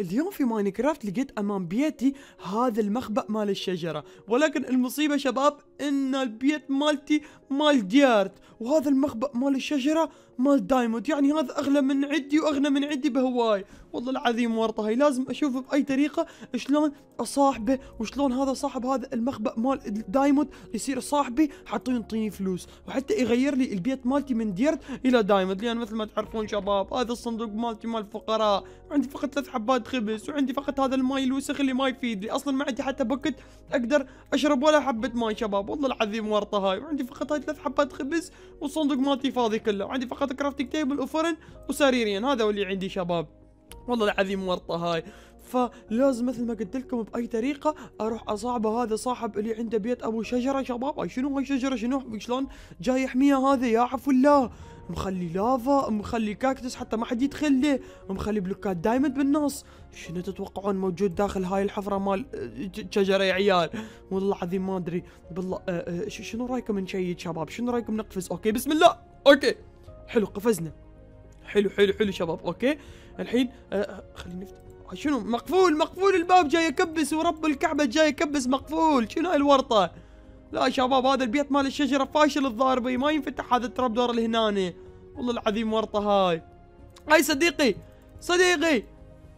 اليوم في ماينكرافت لقيت امام بيتي هذا المخبأ مال الشجرة ولكن المصيبة شباب ان البيت مالتي مال ديارت وهذا المخبأ مال الشجرة مال دايموند يعني هذا اغلى من عندي واغنى من عندي بهواي والله العظيم ورطه هاي لازم اشوف باي طريقه شلون اصاحبه وشلون هذا صاحب هذا المخبأ مال دايموند يصير صاحبي حتى ينطيني فلوس وحتى يغير لي البيت مالتي من ديرت الى دايموند لان مثل ما تعرفون شباب هذا الصندوق مالتي مال فقراء عندي فقط ثلاث حبات خبز وعندي فقط هذا الماي الوسخ اللي ما يفيدني اصلا ما عندي حتى بكت اقدر اشرب ولا حبه ماي شباب والله العظيم ورطه هاي وعندي فقط هاي ثلاث حبات خبز والصندوق مالتي فاضي كله وعندي فقط هذا كرافتنج تيبل وفرن وسريرين هذا اللي عندي شباب والله العظيم ورطه هاي فلازم مثل ما قلت لكم باي طريقه اروح اصاحبه هذا صاحب اللي عنده بيت ابو شجره شباب شنو هاي شجره شنو شلون جاي يحميها هذا يا عفو الله مخلي لافا مخلي كاكتس حتى ما حد يدخل له مخلي بلوكات دايموند بالنص شنو تتوقعون موجود داخل هاي الحفره مال اه، شجره يا عيال والله العظيم ما ادري بالله اه، اه، شنو رايكم نشيد شباب شنو رايكم نقفز اوكي بسم الله اوكي حلو قفزنا حلو حلو حلو شباب اوكي الحين آه, آه، خلينا نفتح آه، شنو مقفول مقفول الباب جاي يكبس ورب الكعبه جاي يكبس مقفول شنو الورطه لا شباب هذا البيت مال الشجره فاشل الضاربي ما ينفتح هذا التراب دور اللي هنا والله العظيم ورطه هاي هاي صديقي صديقي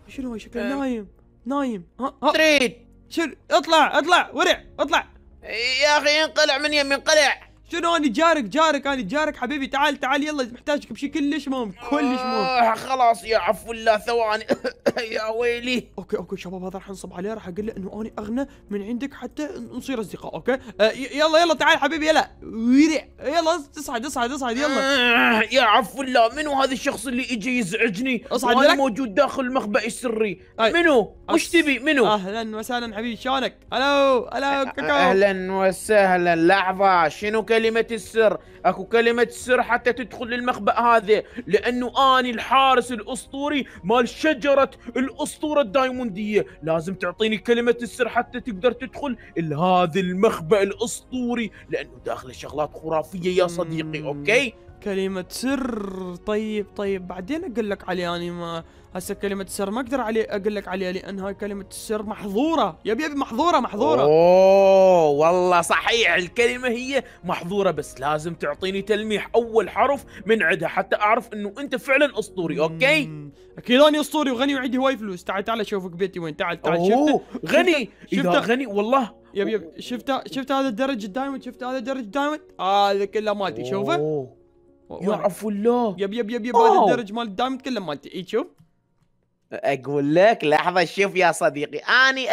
شنو هو شكله آه. نايم نايم ها تريد شنو اطلع اطلع ورع اطلع يا اخي انقلع من يمي انقلع شنو انا جارك جارك انا جارك حبيبي تعال تعال يلا محتاجك بشيء كلش مهم كلش مهم آه، خلاص يا عفو الله ثواني يا ويلي اوكي اوكي شباب هذا راح انصب عليه راح اقول له انه انا اغنى من عندك حتى نصير اصدقاء اوكي آه يلا يلا تعال حبيبي يلا ويري يلا اصعد اصعد اصعد يلا آه، يا عفو الله منو هذا الشخص اللي يجي يزعجني اصعد وانا موجود داخل المخبأ السري منو وش تبي منو اهلا وسهلا حبيبي شلونك الو الو كاكاو اهلا وسهلا لحظه شنو كلمة كلمة السر اكو كلمة السر حتى تدخل للمخبأ هذا لانه اني الحارس الاسطوري مال شجرة الاسطورة الدايموندية لازم تعطيني كلمة السر حتى تقدر تدخل لهذا المخبأ الاسطوري لانه داخله شغلات خرافية يا صديقي اوكي كلمة سر طيب طيب بعدين اقول لك عليها اني ما هسه كلمة سر ما اقدر عليه اقول لك عليها لان هاي كلمة السر محظورة يبي يبي محظورة محظورة اوه والله صحيح الكلمة هي محظورة بس لازم تعطيني تلميح اول حرف من عندها حتى اعرف انه انت فعلا اسطوري اوكي؟ اكيد اني اسطوري وغني وعندي هواي فلوس تعال تعال اشوفك بيتي وين تعال تعال اوه شفت غني شفت غني والله يا يب شفت شفت هذا الدرج الدايموند شفت هذا الدرج الدايموند هذا آه كله مالتي شوفه يعفو الله يب يب يب يب هذا الدرج مال دائما تكلم مالتي اي شوف اقول لك لحظه شوف يا صديقي اني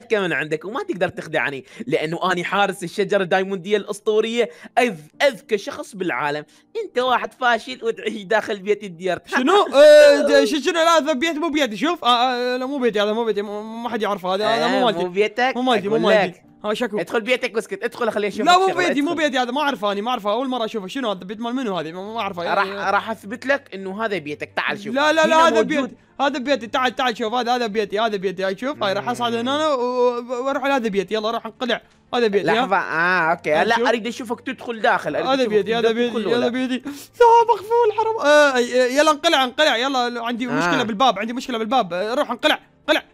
اذكى من عندك وما تقدر تخدعني لانه اني حارس الشجره الدايمونديه الاسطوريه أذ اذكى شخص بالعالم انت واحد فاشل وتعيش داخل بيت الدير شنو آه شنو لا هذا بيت مو بيتي شوف آه, آه، لا مو بيتي هذا مو بيتي ما حد يعرف هذا هذا مو آه، مالتي مو بيتك مو مالتي مو مالتي ها شكو ادخل بيتك واسكت ادخل خليني اشوف لا مو بيدي مو بيدي هذا ما اعرفه انا ما اعرفه اول مره اشوفه شنو هذا بيت مال منو هذه ما اعرفه يعني راح راح اثبت لك انه هذا بيتك تعال شوف لا لا لا هذا بيتي هذا بيتي تعال تعال شوف هذا هذا بيتي هذا بيتي هاي شوف هاي راح اصعد هنا واروح لهذا بيتي يلا روح انقلع هذا بيتي لحظة اه اوكي لا اريد اشوفك تدخل داخل هذا بيتي هذا بيتي هذا بيتي ثواب مخفول حرام آه، آه، يلا انقلع انقلع يلا عندي مشكلة آه. بالباب عندي مشكلة بالباب روح انقلع قلع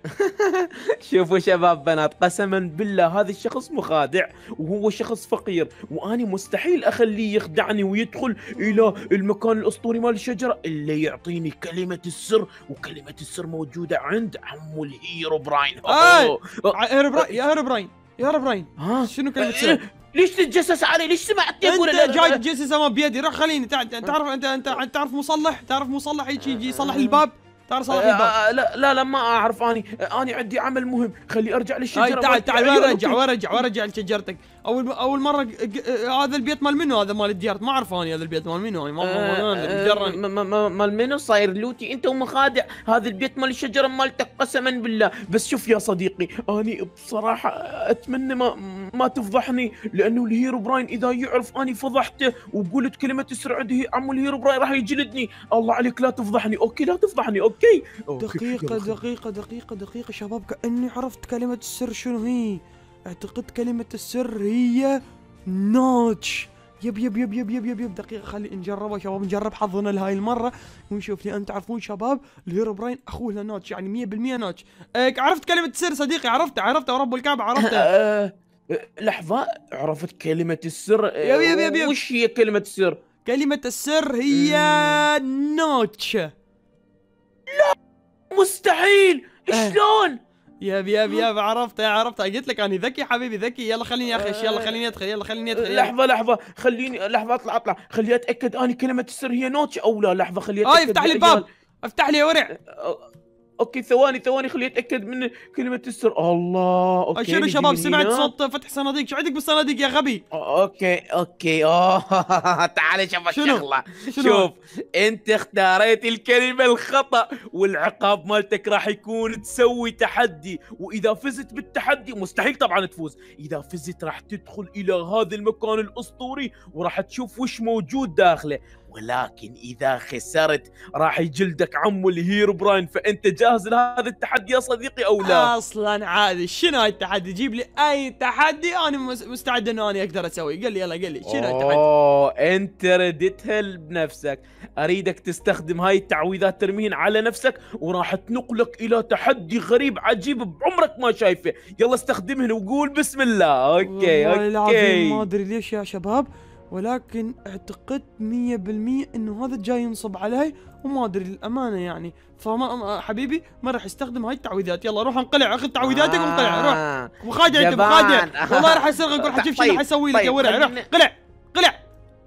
شوفوا شباب بنات قسما بالله هذا الشخص مخادع وهو شخص فقير واني مستحيل اخليه يخدعني ويدخل الى المكان الاسطوري مال الشجره الا يعطيني كلمه السر وكلمه السر موجوده عند عمو الهيرو براين آه. آه، يا هيرو براين يا هيرو براين شنو كلمه السر؟ إيه، ليش تتجسس علي؟ ليش سمعتني اقول انت جاي تتجسس امام بيدي روح خليني تعرف انت انت تعرف مصلح؟ تعرف مصلح يجي يصلح آه. الباب؟ ترى صار آه،, آه لا لا لا ما اعرف اني آه، اني عندي عمل مهم خلي ارجع للشجره آه تعال تعال وين رجع وين رجع وين رجع لشجرتك اول اول مره هذا البيت مال منو هذا مال الديارت ما اعرف انا هذا البيت مال منو يعني ما آه، آه، مال منو صاير لوتي انت ومخادع هذا البيت مال الشجره مالتك قسما بالله بس شوف يا صديقي اني بصراحه اتمنى ما ما تفضحني لانه الهيرو براين اذا يعرف اني فضحته وقلت كلمه اسرعد عمو الهيرو براين راح يجلدني الله عليك لا تفضحني اوكي لا تفضحني أوكي. دقيقه دقيقه دقيقه دقيقه شباب كاني عرفت كلمه السر شنو هي اعتقد كلمة السر هي نوتش يب يب يب يب يب يب يب دقيقة خلي نجربه شباب نجرب حظنا لهاي المرة ونشوف لأن تعرفون شباب الهيرو براين أخوه لنوتش يعني 100% نوتش أه عرفت كلمة السر صديقي عرفته عرفته ورب الكعبة عرفته آه، آه، لحظة عرفت كلمة السر آه، يب يب يب يب وش هي كلمة السر؟ كلمة السر هي نوتش لا مستحيل إيه. شلون؟ ياب ياب ياب عرفتها عرفتها قلت لك انا ذكي حبيبي ذكي يلا خليني اخش يلا آه، خليني ادخل يلا خليني ادخل لحظه لحظه خليني لحظه اطلع اطلع خليني اتاكد اني كلمه السر هي نوتش او لا لحظه خليني اتاكد اه افتح لي الباب افتح لي يا ورع آه، اوكي ثواني ثواني خليه يتاكد من كلمه السر الله اوكي شنو شباب سمعت صوت فتح صناديق شو عندك بالصناديق يا غبي اوكي اوكي اوه تعال شوف الشغله شوف انت اختاريت الكلمه الخطا والعقاب مالتك راح يكون تسوي تحدي واذا فزت بالتحدي مستحيل طبعا تفوز اذا فزت راح تدخل الى هذا المكان الاسطوري وراح تشوف وش موجود داخله ولكن اذا خسرت راح يجلدك عمو الهيرو براين فانت جاهز لهذا التحدي يا صديقي او لا اصلا عادي شنو هاي التحدي جيب لي اي تحدي انا مستعد انه انا اقدر اسويه قل لي يلا قل لي شنو هاي التحدي اوه انت رديتها بنفسك اريدك تستخدم هاي التعويذات ترميهن على نفسك وراح تنقلك الى تحدي غريب عجيب بعمرك ما شايفه يلا استخدمهن وقول بسم الله اوكي اوكي ما ادري ليش يا شباب ولكن اعتقدت مية بالمية انه هذا جاي ينصب علي وما ادري للامانه يعني فما حبيبي ما راح استخدم هاي التعويذات يلا روح انقلع اخذ تعويذاتك آه. وانقلع روح مخادع انت مخادع والله راح اسرقك راح اشوف شنو طيب، راح اسوي لك يا طيب، ورع روح قلع قلع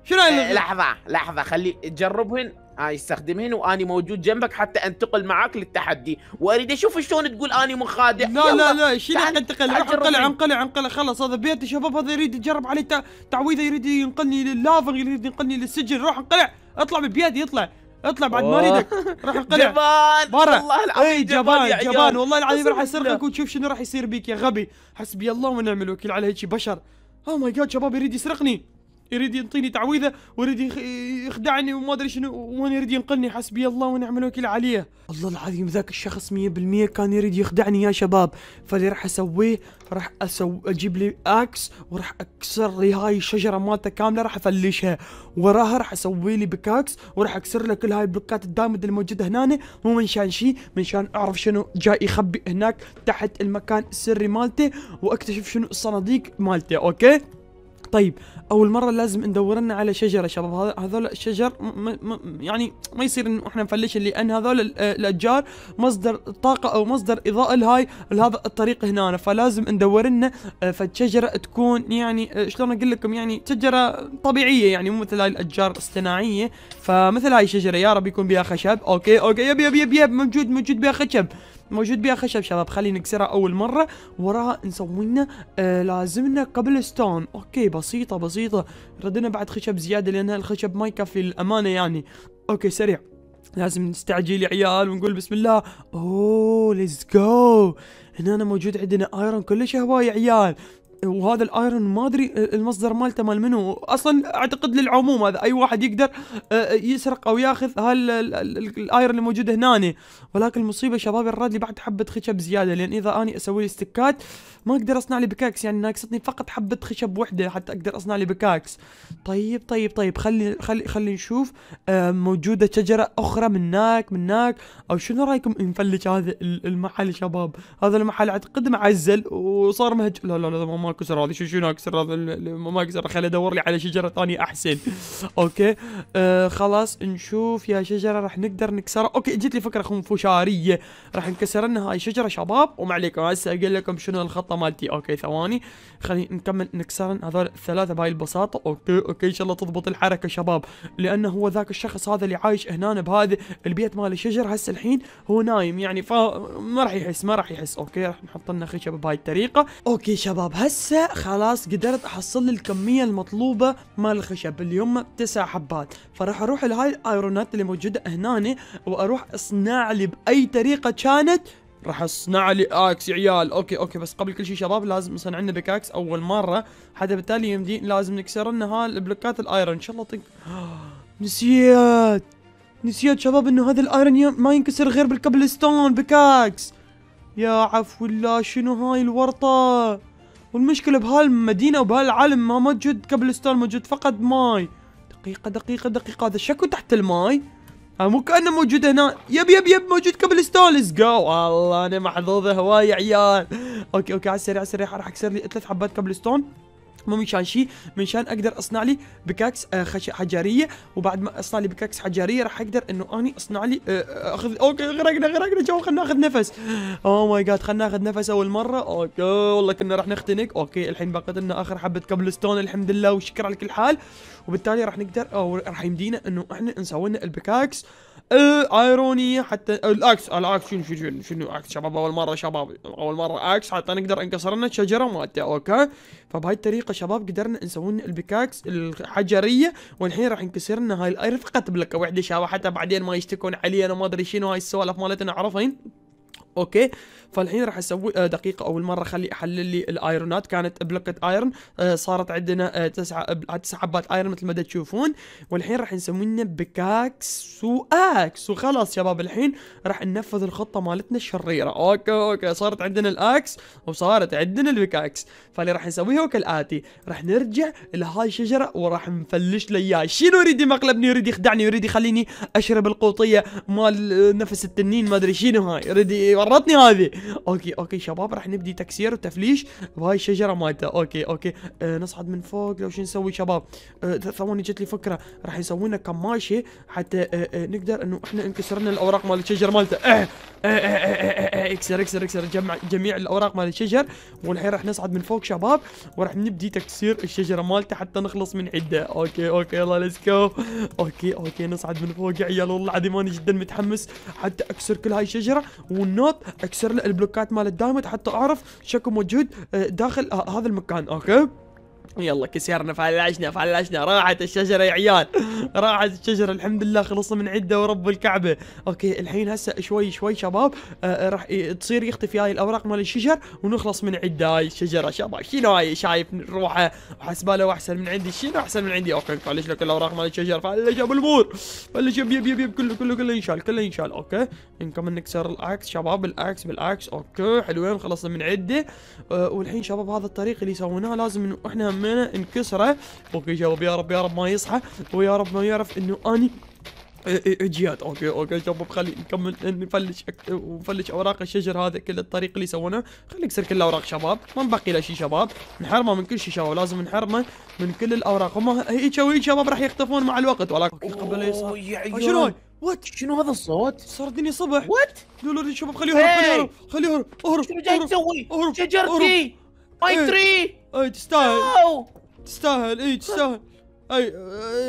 شنو إيه، لحظه لحظه خلي تجربهن هاي يستخدمين واني موجود جنبك حتى انتقل معاك للتحدي واريد اشوف شلون تقول اني مخادع لا لا لا شيل انتقل روح انقلع انقلع انقلع خلاص هذا بيت شباب هذا يريد يجرب علي تعويذه يريد ينقلني لللافا يريد ينقلني للسجن روح انقلع اطلع من بيدي اطلع اطلع بعد ما اريدك راح انقلع جبان برا والله العظيم اي جبان جبان, جبان والله العظيم راح اسرقك وتشوف شنو راح يصير بيك يا غبي حسبي الله ونعم الوكيل على هيك بشر او ماي جاد شباب يريد يسرقني يريد ينطيني تعويذه ويريد يخدعني وما ادري شنو وانا يريد ينقلني حسبي الله ونعم الوكيل عليه الله العظيم ذاك الشخص 100% كان يريد يخدعني يا شباب فاللي راح اسويه راح اسوي اجيب لي اكس وراح اكسر لي هاي الشجره مالته كامله راح افلشها وراها راح اسوي لي بكاكس وراح اكسر له كل هاي البلوكات الدامد الموجوده هنا مو من شان شيء من شان اعرف شنو جاي يخبي هناك تحت المكان السري مالته واكتشف شنو الصناديق مالته اوكي طيب اول مره لازم ندور لنا على شجره شباب هذول الشجر يعني ما يصير انه احنا نفلش لان هذول آه، الاشجار مصدر طاقه او مصدر اضاءه لهاي لهذا الطريق هنا فلازم ندور لنا آه، فشجره تكون يعني آه، شلون اقول لكم يعني شجره طبيعيه يعني مو مثل هاي الاشجار الصناعيه فمثل هاي الشجره يا رب يكون بها خشب اوكي اوكي يب يب يب, يب موجود موجود بها خشب موجود بيها خشب شباب خلينا نكسرها اول مره وراها نسوي لنا آه لازمنا قبل ستون اوكي بسيطه بسيطه ردنا بعد خشب زياده لان الخشب ما يكفي الامانه يعني اوكي سريع لازم نستعجل يا عيال ونقول بسم الله اوه ليتس جو هنا موجود عندنا ايرون كلش هوايه يا عيال وهذا الايرون ما ادري آه، المصدر مالته مال منو اصلا اعتقد للعموم هذا اي واحد يقدر آه، آه، يسرق او ياخذ الايرون اللي موجود هنا ولكن المصيبه شباب الراد لي بعد حبه خشب زياده لان اذا اني اسوي لي استكات ما اقدر اصنع لي بكاكس يعني ناقصتني فقط حبه خشب وحده حتى اقدر اصنع لي بكاكس طيب طيب طيب خلي خلي خلي نشوف موجوده شجره اخرى من هناك من هناك او شنو رايكم نفلج هذا المحل شباب هذا المحل اعتقد معزل وصار مهج لا لا لا ما سر هذا شو شنو اكسر هذا ما اكسر خليني ادور لي على شجره ثانيه احسن اوكي آه خلاص نشوف يا شجره راح نقدر نكسرها اوكي جت لي فكره خنفشاريه راح نكسر لنا هاي الشجره شباب وما عليكم هسه اقول لكم شنو الخطه مالتي اوكي ثواني خلينا نكمل نكسر هذول الثلاثه بهاي البساطه اوكي اوكي ان شاء الله تضبط الحركه شباب لانه هو ذاك الشخص هذا اللي عايش هنا بهذا البيت مال الشجر هسه الحين هو نايم يعني فما راح يحس ما راح يحس اوكي راح نحط لنا خشب بهاي الطريقه اوكي شباب هسه هسه خلاص قدرت احصل لي الكميه المطلوبه مال الخشب اللي هم تسع حبات فراح اروح لهاي الايرونات اللي موجوده هنا واروح اصنع لي باي طريقه كانت راح اصنع لي اكس يا عيال اوكي اوكي بس قبل كل شيء شباب لازم نصنع لنا بكاكس اول مره حتى بالتالي يمدي لازم نكسر لنا هالبلوكات الايرون ان شاء الله طق نسيت نسيت شباب انه هذا الايرون ما ينكسر غير بالكبل ستون بكاكس يا عفو الله شنو هاي الورطه والمشكله بهالمدينه وبهالعالم ما موجود ستون موجود فقط ماي دقيقه دقيقه دقيقه هذا شكو تحت الماي آه، مو كانه موجود هنا يب يب يب موجود كبلستان ليتس جو والله انا محظوظ هواي عيال اوكي اوكي على السريع على السريع راح اكسر لي ثلاث حبات ستون مو مشان شيء مشان اقدر اصنع لي بكاكس آه، حجريه وبعد ما اصنع لي بكاكس حجريه راح اقدر انه اني اصنع لي آه، آه، اخذ اوكي غرقنا غرقنا جو خلينا ناخذ نفس اوه ماي جاد خلينا ناخذ نفس اول مره اوكي والله كنا راح نختنق اوكي الحين بقت لنا اخر حبه ستون الحمد لله وشكر على كل حال وبالتالي راح نقدر او راح يمدينا انه احنا نسوي لنا البكاكس الايرونيه حتى الاكس الاكس شنو شنو شنو اكس شباب اول مره شباب اول مره اكس حتى نقدر انكسر لنا الشجره مالته اوكي فبهاي الطريقه شباب قدرنا نسوي لنا البيكاكس الحجريه والحين راح ينكسر لنا هاي فقط بلكه وحده شباب حتى بعدين ما يشتكون علينا ما ادري شنو هاي السوالف مالتنا عرفين اوكي فالحين راح اسوي آه، دقيقه اول مره خلي احلل لي الايرونات كانت بلوكت ايرون آه، صارت عندنا آه، تسعة تسع حبات ايرون مثل ما تشوفون والحين راح نسوي لنا بكاكس واكس وخلاص شباب الحين راح ننفذ الخطه مالتنا الشريره اوكي اوكي صارت عندنا الاكس وصارت عندنا البكاكس فاللي راح نسويه هو كالاتي راح نرجع لهاي الشجره وراح نفلش له اياه شنو يريد مقلبني يريد يخدعني يريد يخليني اشرب القوطيه مال نفس التنين ما ادري شنو هاي يريد ورطني هذه اوكي اوكي شباب راح نبدي تكسير وتفليش بهاي الشجره مالته اوكي اوكي آه نصعد من فوق لو شو نسوي شباب آه ثواني جت لي فكره راح يسوي لنا كماشه حتى آه آه نقدر انه احنا انكسرنا الاوراق مال الشجر مالته أه أه آه آه آه آه آه اكسر يكسر يكسر يكسر جمع جميع الاوراق مال الشجر والحين راح نصعد من فوق شباب وراح نبدي تكسير الشجره مالته حتى نخلص من عده اوكي اوكي يلا ليتس جو اوكي اوكي نصعد من فوق يا عيال والله العظيم انا جدا متحمس حتى اكسر كل هاي الشجره والنوت اكسر له البلوكات مال الدايموند حتى اعرف شكو موجود آه، داخل آه، هذا المكان اوكي يلا كسرنا فلشنا فلشنا راحت الشجرة يا عيال راحت الشجرة الحمد لله خلصنا من عدة ورب الكعبة اوكي الحين هسه شوي شوي شباب آه, آه، راح تصير يختفي هاي الاوراق مال الشجر ونخلص من عدة هاي الشجرة شباب شنو هاي شايف روحه وحسباله احسن من عندي شنو احسن من عندي اوكي فلش لك الاوراق مال الشجر فلش ابو البور فلش يب يب يب, يب كله كله كله ينشال كله ينشال اوكي نكمل نكسر الاكس شباب الاكس بالاكس اوكي حلوين خلصنا من عدة آه والحين شباب هذا الطريق اللي سويناه لازم احنا همينه انكسره اوكي شباب يا رب يا رب ما يصحى ويا رب ما يعرف انه اني جياد اوكي اوكي شباب خلي نكمل نفلش ونفلش اوراق الشجر هذا كل الطريق اللي سويناه خلي نكسر كل الاوراق شباب ما نبقي له شيء شباب نحرمه من كل شيء شباب لازم نحرمه من كل الاوراق هم هيك وهيك شباب راح يختفون مع الوقت ولكن قبل يصير شنو وات شنو هذا الصوت؟ صار الدنيا صبح وات لا لا شباب خليه يهرب خليه يهرب خليه يهرب اهرب شنو جاي تسوي؟ شجرتي اي إيه. تري اي تستاهل إيه، تستاهل اي تستاهل اي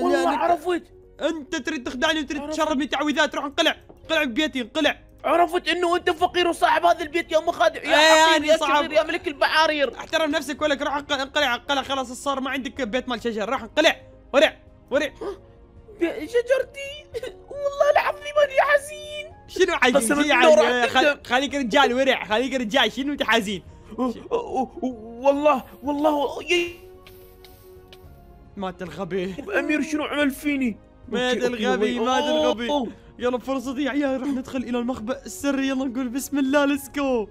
والله يعني عرفت انت تريد تخدعني وتريد تشربني تعويذات روح انقلع انقلع ببيتي انقلع عرفت انه انت فقير وصاحب هذا البيت يا إيه، يعني مخادع يا حقير يا صغير يا ملك البعارير احترم نفسك ولك روح انقلع انقلع خلاص صار ما عندك بيت مال شجر روح انقلع ورع ورع شجرتي والله العظيم اني حزين شنو حزين يعني؟ خليك رجال ورع خليك رجال شنو انت حزين والله والله مات الغبي امير شنو عمل فيني مات الغبي مات الغبي يلا فرصتي يا عيال راح ندخل الى المخبأ السري يلا نقول بسم الله ليتس جو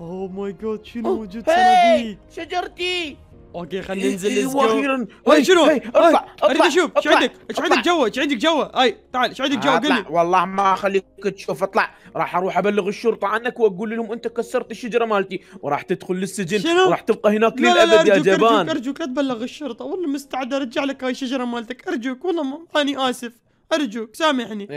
او ماي جاد شنو موجود صناديق شجرتي اوكي خلينا إيه، ننزل ليتس إيه، جو واخيرا اي شنو؟ اطلع اريد اشوف ايش عندك؟ ايش عندك جوا؟ ايش عندك جوا؟ هاي تعال ايش عندك جوا؟ قول لي والله ما اخليك تشوف اطلع راح اروح ابلغ الشرطه عنك واقول لهم انت كسرت الشجره مالتي وراح تدخل للسجن وراح تبقى هناك للابد يا جبان ارجوك ارجوك لا تبلغ الشرطه والله مستعد ارجع لك هاي الشجره مالتك ارجوك والله ماني اسف ارجوك سامحني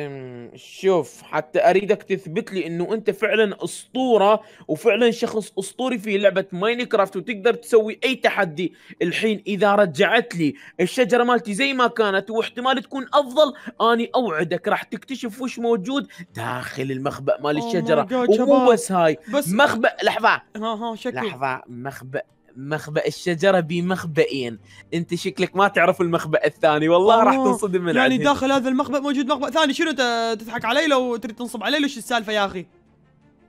شوف حتى اريدك تثبت لي انه انت فعلا اسطوره وفعلا شخص اسطوري في لعبه ماينكرافت وتقدر تسوي اي تحدي الحين اذا رجعت لي الشجره مالتي زي ما كانت واحتمال تكون افضل اني اوعدك راح تكتشف وش موجود داخل المخبأ مال oh الشجره ومو بس هاي بس مخبأ لحظه ها ها شكل لحظه مخبأ مخبأ الشجرة بمخبئين انت شكلك ما تعرف المخبأ الثاني والله راح تنصدم من يعني داخل هذا المخبأ موجود مخبأ ثاني شنو تضحك علي لو تريد تنصب علي ليش السالفة يا اخي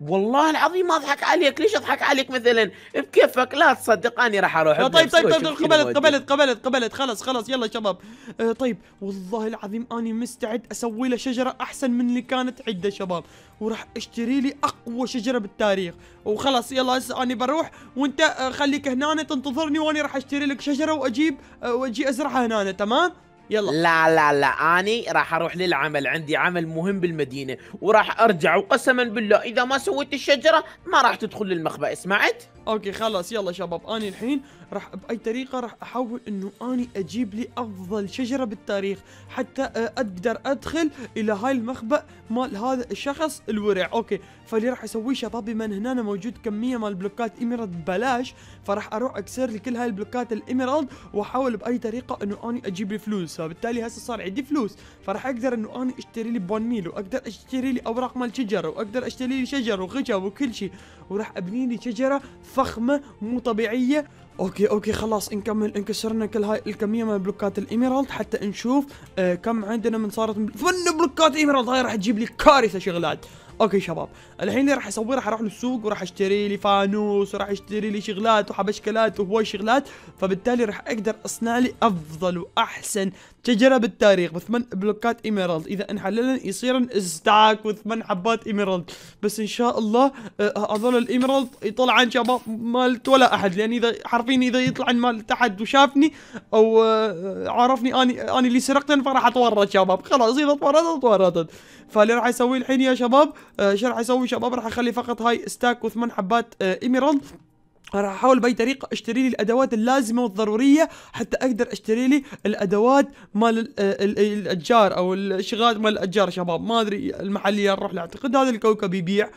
والله العظيم ما اضحك عليك ليش اضحك عليك مثلا بكيفك لا تصدق اني راح اروح آه، طيب طيب طيب, طيب قبلت قبلت قبلت قبلت خلص خلص يلا شباب آه طيب والله العظيم اني مستعد اسوي له شجره احسن من اللي كانت عنده شباب وراح اشتري لي اقوى شجره بالتاريخ وخلاص يلا هسه اني بروح وانت آه، خليك هنا تنتظرني وانا راح اشتري لك شجره واجيب آه، واجي ازرعها هنا تمام يلا لا لا لا اني راح اروح للعمل عندي عمل مهم بالمدينه وراح ارجع وقسما بالله اذا ما سويت الشجره ما راح تدخل للمخبأ سمعت اوكي خلاص يلا شباب اني الحين راح باي طريقه راح احاول انه اني اجيب لي افضل شجره بالتاريخ حتى آه، اقدر ادخل الى هاي المخبأ مال هذا الشخص الورع اوكي فاللي راح اسويه شباب بما ان هنا موجود كميه مال بلوكات ايميرالد ببلاش فراح اروح اكسر لي كل هاي البلوكات الايميرالد واحاول باي طريقه انه اني اجيب لي فلوس فبالتالي هسه صار عندي فلوس فراح اقدر انه اني اشتري لي ميل واقدر اشتري لي اوراق مال شجر واقدر اشتري لي شجر وخشب وكل شيء وراح ابني لي شجره فخمه مو طبيعيه اوكي اوكي خلاص نكمل انكسرنا كل هاي الكميه من بلوكات الإيميرالد حتى نشوف آه كم عندنا من صارت من ثمان بلوكات إيميرالد هاي راح تجيب لي كارثه شغلات اوكي شباب الحين اللي راح اسويه راح اروح للسوق وراح اشتري لي فانوس وراح اشتري لي شغلات وحبشكلات وهواي شغلات فبالتالي راح اقدر اصنع لي افضل واحسن شجره بالتاريخ بثمان بلوكات ايميرالد اذا انحللن يصيرن ستاك وثمان حبات ايميرالد بس ان شاء الله هذول آه، الايميرالد يطلعن شباب مالت ولا احد لان اذا حرفيا اذا يطلعن مالت احد وشافني او آه، عرفني اني اني اللي سرقتن فراح اتورط شباب خلاص اذا تورطت تورطت فاللي راح اسويه الحين يا شباب آه، شو راح اسوي شباب راح اخلي فقط هاي ستاك وثمان حبات ايميرالد راح احاول باي طريقه اشتري لي الادوات اللازمه والضروريه حتى اقدر اشتري لي الادوات مال الاجار او الشغال مال الاجار شباب ما ادري المحليه نروح له اعتقد هذا الكوكب يبيع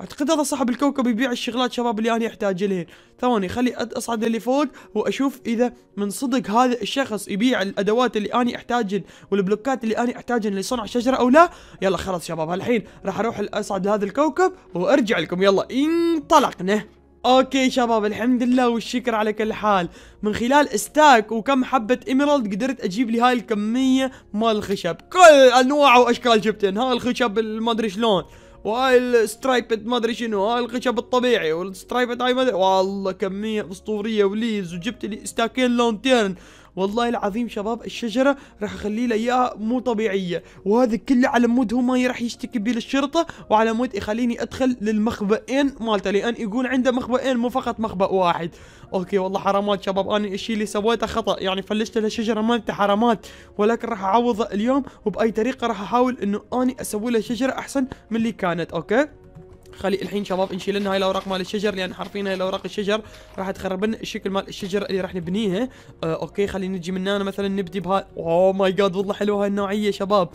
اعتقد هذا صاحب الكوكب يبيع الشغلات شباب اللي انا احتاج لهن ثواني خلي اصعد اللي فوق واشوف اذا من صدق هذا الشخص يبيع الادوات اللي انا احتاجن والبلوكات اللي انا احتاجن لصنع شجره او لا يلا خلاص شباب الحين راح اروح اصعد لهذا الكوكب وارجع لكم يلا انطلقنا اوكي شباب الحمد لله والشكر على كل حال من خلال استاك وكم حبة ايميرالد قدرت اجيب لي هاي الكمية مال الخشب كل انواع واشكال جبتن هاي الخشب المدري شلون وهاي السترايبت ما ادري شنو هاي الخشب الطبيعي والسترايبت هاي ما ادري والله كمية اسطورية وليز وجبت لي استاكين لونتيرن والله العظيم شباب الشجره راح اخلي له اياها مو طبيعيه وهذا كله على مود هو ما راح يشتكي بي للشرطه وعلى مود يخليني ادخل للمخبئين مالته لان يقول عنده مخبئين مو فقط مخبأ واحد اوكي والله حرامات شباب انا الشيء اللي سويته خطا يعني فلشت له شجره مالته حرامات ولكن راح اعوضه اليوم وباي طريقه راح احاول انه اني اسوي له شجره احسن من اللي كانت اوكي خلي الحين شباب نشيل لنا هاي الاوراق مال الشجر لان حرفيا هاي الاوراق الشجر راح تخرب لنا الشكل مال الشجر اللي راح نبنيها آه اوكي خلينا نجي من هنا مثلا نبدي بهاي اوه ماي جاد والله حلوه هاي النوعيه شباب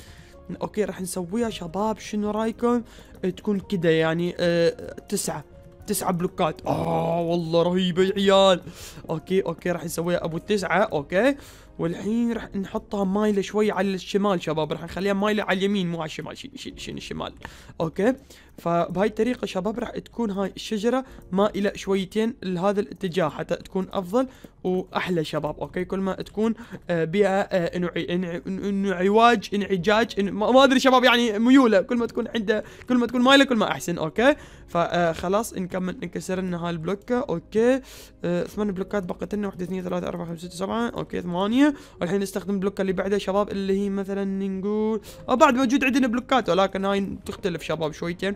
اوكي راح نسويها شباب شنو رايكم آه، تكون كده يعني آه تسعه تسعة بلوكات اه والله رهيبة يا عيال اوكي اوكي راح نسويها ابو التسعة اوكي والحين راح نحطها مايلة شوي على الشمال شباب راح نخليها مايلة على اليمين مو على الشمال شيل شيل الشمال اوكي فبهاي الطريقه شباب راح تكون هاي الشجره مائله شويتين لهذا الاتجاه حتى تكون افضل واحلى شباب اوكي كل ما تكون آه، بيئه آه، انعواج انعجاج ما ادري شباب يعني ميوله كل ما تكون عنده كل ما تكون مايله كل ما احسن اوكي فخلاص آه، نكمل نكسر لنا هاي البلوكه اوكي ثمان بلوكات بقت لنا 1 2 3 4 5 6 7 اوكي ثمانيه والحين نستخدم البلوكه اللي بعدها شباب اللي هي مثلا نقول بعد موجود عندنا بلوكات ولكن هاي تختلف شباب شويتين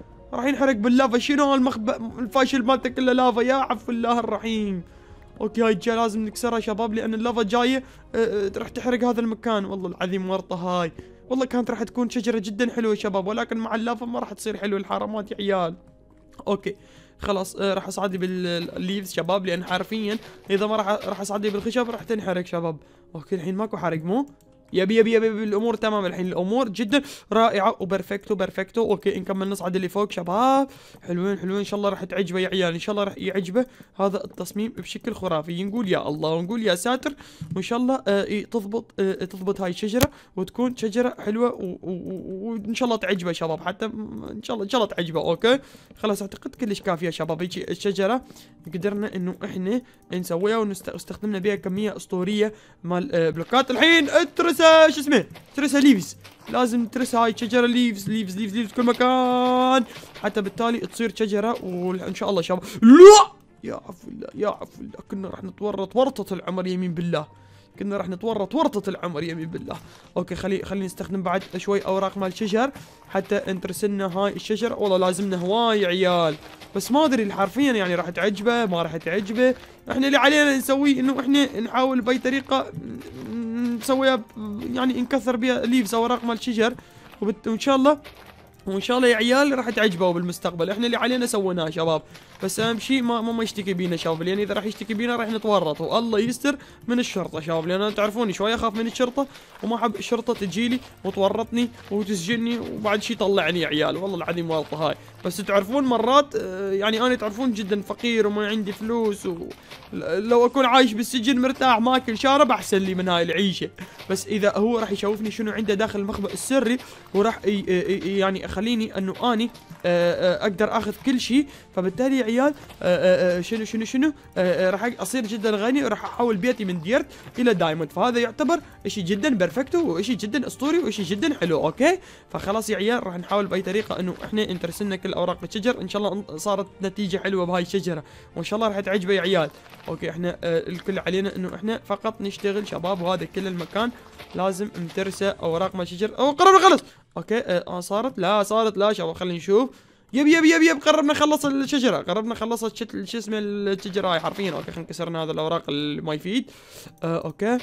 راح ينحرق باللافا شنو المخب... الفاشل مالته كله لافا يا عفو الله الرحيم اوكي هاي الجاي لازم نكسرها شباب لان اللافا جايه أه، أه، راح تحرق هذا المكان والله العظيم ورطه هاي والله كانت راح تكون شجره جدا حلوه شباب ولكن مع اللافا ما راح تصير حلوه الحرامات يا عيال اوكي خلاص آه راح اصعد بالليفز شباب لان حرفيا اذا ما راح راح اصعد بالخشب راح تنحرق شباب اوكي الحين ماكو حرق مو يبي يبي يبي الامور تمام الحين الامور جدا رائعه وبرفكتو برفكتو اوكي نكمل نصعد اللي فوق شباب حلوين حلوين ان شاء الله راح تعجبه يا عيال ان شاء الله راح يعجبه هذا التصميم بشكل خرافي نقول يا الله ونقول يا ساتر وان شاء الله آه، تضبط آه، تضبط هاي الشجره وتكون شجره حلوه وان شاء الله تعجبه شباب حتى ان شاء الله ان شاء الله تعجبه اوكي خلاص اعتقد كلش كافيه شباب هيك الشجره قدرنا انه احنا نسويها ونستخدمنا بها كميه اسطوريه مال آه، بلوكات الحين اترس ترسه شو اسمه ترسه ليفز لازم ترس هاي شجره ليفز ليفز ليفز ليفز كل مكان حتى بالتالي تصير شجره وان شاء الله شباب لا يا عفو الله يا عفو الله كنا راح نتورط ورطه العمر يمين بالله كنا راح نتورط ورطه العمر يمين بالله اوكي خلي خلي نستخدم بعد شوي اوراق مال شجر حتى انترسلنا هاي الشجر والله لازمنا هواي عيال بس ما ادري حرفيا يعني راح تعجبه ما راح تعجبه احنا اللي علينا نسويه انه احنا نحاول باي طريقه نسويها يعني نكثر بها ليفز اوراق مال شجر وبت... وان شاء الله وان شاء الله يا عيال راح تعجبوا بالمستقبل احنا اللي علينا سويناه شباب بس اهم شيء ما ما, يشتكي بينا شباب لان يعني اذا راح يشتكي بينا راح نتورط والله يستر من الشرطه شباب لان انا تعرفوني شويه اخاف من الشرطه وما احب الشرطه تجيلي وتورطني وتسجني وبعد شيء طلعني يا عيال والله العظيم والله هاي بس تعرفون مرات آه، يعني انا تعرفون جدا فقير وما عندي فلوس و... لو اكون عايش بالسجن مرتاح ماكل شارب احسن لي من هاي العيشه بس اذا هو راح يشوفني شنو عنده داخل المخبأ السري وراح يعني يخليني انه اني آه، آه، اقدر اخذ كل شيء فبالتالي يا عيال آه، شنو شنو شنو راح اصير جدا غني وراح احول بيتي من ديرت الى دايموند فهذا يعتبر شيء جدا بيرفكتو وشيء جدا اسطوري وشيء جدا حلو اوكي فخلاص يا عيال راح نحاول باي طريقه انه احنا نترسلنا كل اوراق الشجر ان شاء الله صارت نتيجه حلوه بهاي الشجره وان شاء الله راح تعجبه يا عيال اوكي احنا الكل علينا انه احنا فقط نشتغل شباب وهذا كل المكان لازم نترسه اوراق ما شجر او قررنا خلص اوكي آه،, آه صارت لا صارت لا شباب خلينا نشوف يب يب يب يب قربنا نخلص الشجره قربنا نخلص شو اسمه الشجره هاي حرفيا اوكي خلينا كسرنا هذا الاوراق اللي ما يفيد آه اوكي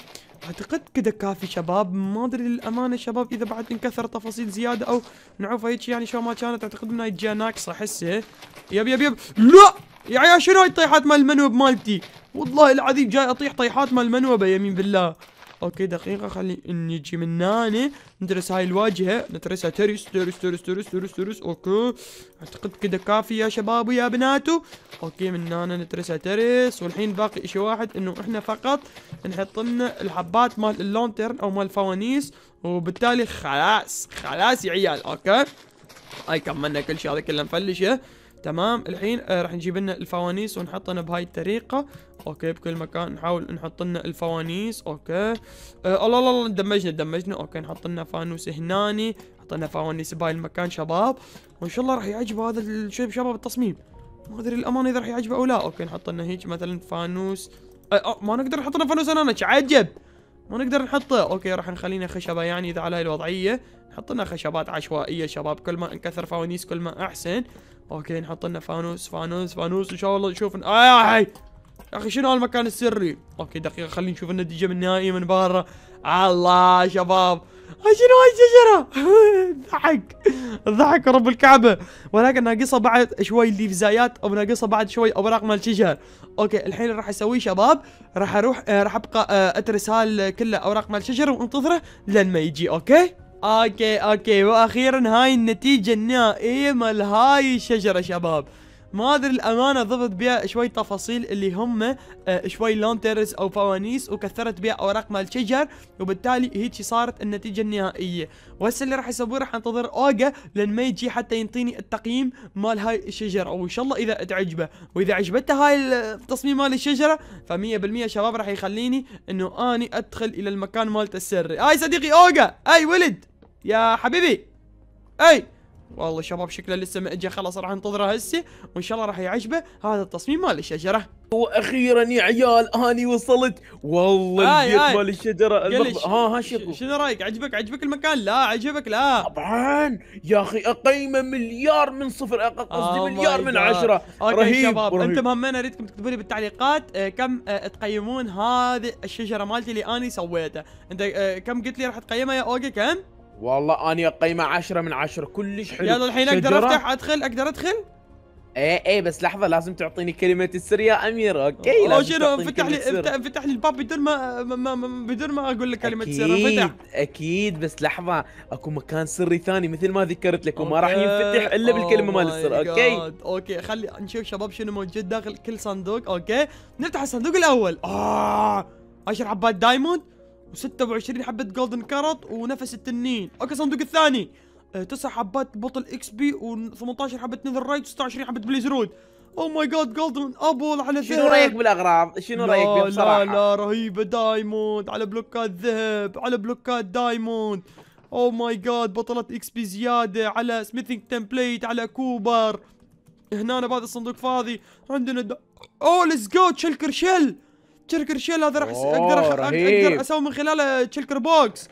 اعتقد كذا كافي شباب ما ادري للامانه شباب اذا بعد انكثر تفاصيل زياده او نعوف هيك يعني شو ما كانت اعتقد انها جا ناقصه احسه إيه. يب يب يب لا يا عيال شنو هاي الطيحات مال المنوب مالتي والله العظيم جاي اطيح طيحات مال المنوبه يمين بالله اوكي دقيقة خلي نجي من هنا ندرس هاي الواجهة ندرسها ترس ترس ترس ترس ترس ترس اوكي اعتقد كذا كافي يا شباب ويا بناتو اوكي من هنا ندرسها ترس والحين باقي شيء واحد انه احنا فقط نحط لنا الحبات مال اللونترن او مال الفوانيس وبالتالي خلاص خلاص يا عيال اوكي هاي كملنا كل شيء هذا كله مفلشه تمام الحين آه راح نجيب لنا الفوانيس ونحطها بهاي الطريقه اوكي بكل مكان نحاول نحط لنا الفوانيس اوكي آه الله الله دمجنا دمجنا اوكي نحط لنا فانوس هناني نحط لنا فوانيس بهاي المكان شباب وان شاء الله راح يعجب هذا الشيب شباب التصميم ما ادري الامانه اذا راح يعجبه او لا اوكي نحط لنا هيك مثلا فانوس آه, آه، ما نقدر نحط لنا فانوس هنانك عجب ما نقدر نحطه اوكي راح نخلينا خشبه يعني اذا على هاي الوضعيه نحط لنا خشبات عشوائيه شباب كل ما انكثر فوانيس كل ما احسن اوكي نحط لنا فانوس فانوس فانوس ان شاء الله نشوف آه يا اخي شنو هالمكان السري اوكي دقيقه خلينا نشوف النتيجه من النهائيه من برا الله شباب شنو هاي الشجره ضحك ضحك رب الكعبه ولكن ناقصه بعد شوي ليفزايات او ناقصه بعد شوي اوراق مال شجر اوكي الحين راح اسويه شباب راح اروح آه، راح ابقى اترس آه، هال كله اوراق مال شجر وانتظره لين ما يجي اوكي اوكي اوكي واخيرا هاي النتيجه النهائيه مال هاي الشجره شباب ما ادري الامانه ضبط بيها شوي تفاصيل اللي هم آه، شوي لونترز او فوانيس وكثرت بيها اوراق مال شجر وبالتالي هيك صارت النتيجه النهائيه وهسه اللي راح اسويه راح انتظر اوجا لان ما يجي حتى ينطيني التقييم مال هاي الشجره وان شاء الله اذا تعجبه واذا عجبته هاي التصميم مال الشجره ف100% شباب راح يخليني انه اني ادخل الى المكان مالته السري هاي صديقي اوجا اي ولد يا حبيبي اي والله شباب شكله لسه ما اجى خلاص راح انتظره هسه وان شاء الله راح يعجبه هذا التصميم مال الشجره واخيرا يا عيال اني وصلت والله البيت مال الشجره المخ... ها ها شكو شنو رايك عجبك عجبك المكان لا عجبك لا طبعا يا اخي اقيمه مليار من صفر قصدي آه مليار من عشره رهيب شباب رهيب. انتم انا اريدكم تكتبوا لي بالتعليقات آه، كم آه، تقيمون هذه الشجره مالتي اللي اني سويتها انت آه، كم قلت لي راح تقيمها يا اوجي كم؟ والله اني اقيمه 10 من 10 كلش حلو يلا الحين اقدر افتح ادخل اقدر ادخل ايه ايه بس لحظه لازم تعطيني كلمه السر يا امير اوكي او شنو فتح لي فتح لي الباب بدون ما, ما, ما بدون ما اقول لك كلمه سر فتح اكيد بس لحظه اكو مكان سري ثاني مثل ما ذكرت لك وما راح ينفتح الا بالكلمه مال السر oh اوكي اوكي خلي نشوف شباب شنو موجود داخل كل صندوق اوكي نفتح الصندوق الاول اه 10 حبات دايموند و26 حبة جولدن كارت ونفس التنين اوكي الصندوق الثاني آه، تسع حبات بطل اكس بي و18 حبة نذر رايت و26 حبة بليز رود او ماي جاد جولدن ابل على ذهب شنو رايك بالاغراض؟ شنو رايك بصراحة؟ لا لا رهيبة دايموند على بلوكات ذهب على بلوكات دايموند او ماي جاد بطلة اكس بي زيادة على سميثينج تمبليت على كوبر هنا بعد الصندوق فاضي عندنا اوه ليتس جو تشيل كرشيل تشلكر شيل هذا راح اقدر اقدر اسوي من خلاله تشلكر بوكس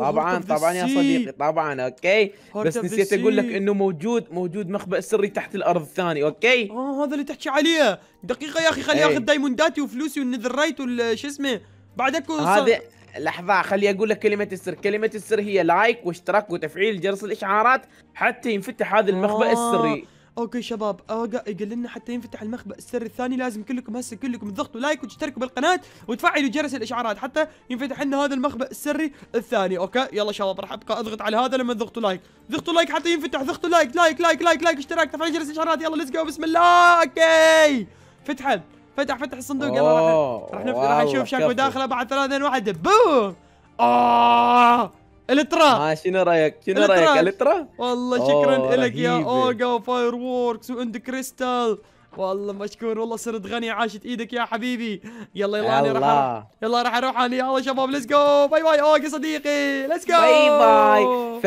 طبعا طبعا يا صديقي طبعا اوكي بس نسيت اقول لك انه موجود موجود مخبأ سري تحت الارض الثاني اوكي اه هذا اللي تحكي عليه دقيقه يا اخي خلي إيه. اخذ دايمونداتي وفلوسي والنذرايت وش اسمه بعدك هذه لحظة خلي أقول لك كلمة السر، كلمة السر هي لايك واشتراك وتفعيل جرس الإشعارات حتى ينفتح هذا المخبأ آه. السري اوكي شباب يقول لنا حتى ينفتح المخبأ السر الثاني لازم كلكم هسه كلكم تضغطوا لايك وتشتركوا بالقناه وتفعلوا جرس الاشعارات حتى ينفتح لنا هذا المخبأ السري الثاني اوكي يلا شباب راح ابقى اضغط على هذا لما تضغطوا لايك ضغطوا لايك حتى ينفتح ضغطوا لايك لايك لايك لايك لايك اشتراك تفعيل جرس الاشعارات يلا ليتس جو بسم الله اوكي فتح فتح فتح الصندوق يلا راح راح نفتح راح نشوف شكو داخله بعد 2 1 بوم آه الترا آه شنو رايك شنو رايك الترا والله شكرا لك يا اوجا وفاير ووركس وعند كريستال والله مشكور والله صرت غني عاشت ايدك يا حبيبي يلا يلا انا راح يلا راح اروح انا يلا شباب ليتس جو باي باي اوجا صديقي ليتس جو باي باي